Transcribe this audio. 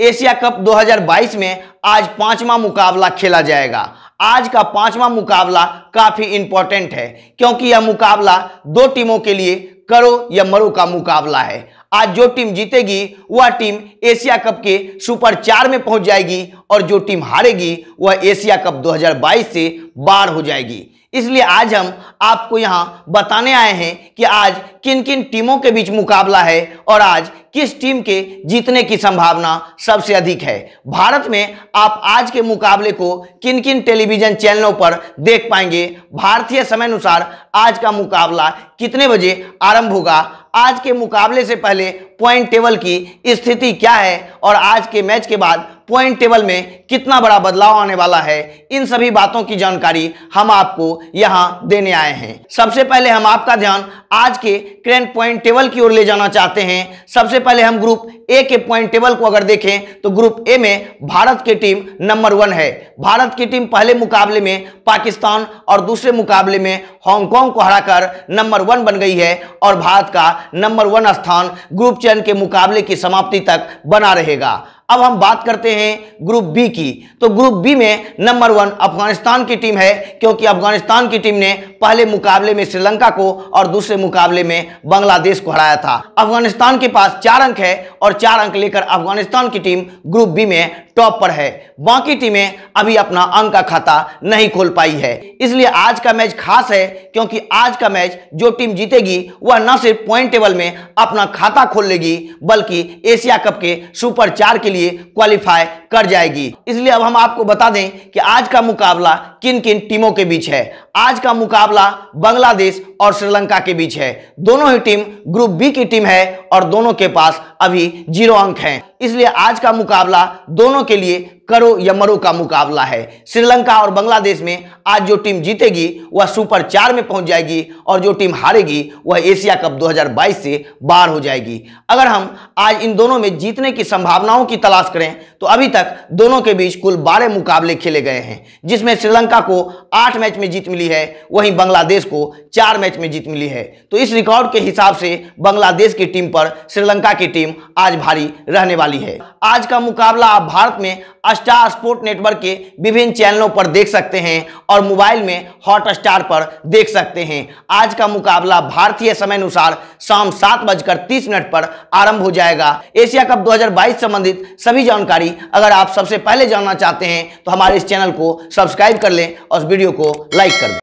Asia cup 2022 में आज पांचवा मुकाबला खेला जाएगा आज का पांचवा मुकाबला काफी इंपॉर्टेंट है क्योंकि यह मुकाबला दो टीमों के लिए करो या मरो का मुकाबला है आज जो टीम जीतेगी वह टीम एशिया कप के सुपर चार में पहुंच जाएगी और जो टीम हारेगी वह एशिया कप 2022 से बार हो जाएगी इसलिए आज हम आपको यहाँ बताने आए हैं कि आज किन किन टीमों के बीच मुकाबला है और आज किस टीम के जीतने की संभावना सबसे अधिक है भारत में आप आज के मुकाबले को किन किन टेलीविजन चैनलों पर देख पाएंगे भारतीय समय अनुसार आज का मुकाबला कितने बजे आरंभ होगा आज के मुकाबले से पहले पॉइंट टेबल की स्थिति क्या है और आज के मैच के बाद पॉइंट टेबल में कितना बड़ा बदलाव आने वाला है इन सभी बातों की जानकारी हम आपको यहाँ देने आए हैं सबसे पहले हम आपका ध्यान आज के करेंट पॉइंट टेबल की ओर ले जाना चाहते हैं सबसे पहले हम ग्रुप ए के पॉइंट टेबल को अगर देखें तो ग्रुप ए में भारत की टीम नंबर वन है भारत की टीम पहले मुकाबले में पाकिस्तान और दूसरे मुकाबले में हांगकांग को हराकर नंबर वन बन गई है और भारत का नंबर वन स्थान ग्रुप चयन के मुकाबले की समाप्ति तक बना रहेगा अब हम बात करते हैं ग्रुप बी की तो ग्रुप बी में नंबर वन अफगानिस्तान की टीम है क्योंकि अफगानिस्तान की टीम ने पहले मुकाबले में श्रीलंका को और दूसरे मुकाबले में बांग्लादेश को हराया था अफगानिस्तान के पास चार अंक है और चार अंक लेकर अफगानिस्तान की टीम ग्रुप बी में टॉप पर है बाकी टीमें अभी अपना अंक का खाता नहीं खोल पाई है इसलिए आज का मैच खास है क्योंकि आज का मैच जो टीम जीतेगी वह न सिर्फ पॉइंट टेबल में अपना खाता खोल लेगी बल्कि एशिया कप के सुपर चार के 你 qualify。कर जाएगी इसलिए अब हम आपको बता दें कि आज का मुकाबला किन किन टीमों के बीच है आज का मुकाबला बांग्लादेश और श्रीलंका के बीच है दोनों ही टीम ग्रुप बी की टीम है और दोनों के पास अभी जीरो अंक हैं इसलिए आज का मुकाबला दोनों के लिए करो या मरो का मुकाबला है श्रीलंका और बांग्लादेश में आज जो टीम जीतेगी वह सुपर चार में पहुंच जाएगी और जो टीम हारेगी वह एशिया कप 2022 से बाहर हो जाएगी अगर हम आज इन दोनों में जीतने की संभावनाओं की तलाश करें तो अभी तक तक दोनों के बीच कुल 12 मुकाबले खेले गए हैं जिसमें श्रीलंका को 8 मैच में जीत मिली है वहीं बांग्लादेश को 4 मैच में जीत मिली है तो इस रिकॉर्ड के हिसाब से बांग्लादेश की टीम पर श्रीलंका की टीम आज भारी रहने वाली है आज का मुकाबला आप भारत में स्टार स्पोर्ट नेटवर्क के विभिन्न चैनलों पर देख सकते हैं और मोबाइल में हॉट स्टार पर देख सकते हैं आज का मुकाबला भारतीय समय अनुसार शाम सात बजकर तीस मिनट पर आरंभ हो जाएगा एशिया कप 2022 संबंधित सभी जानकारी अगर आप सबसे पहले जानना चाहते हैं तो हमारे इस चैनल को सब्सक्राइब कर लें और इस वीडियो को लाइक कर दें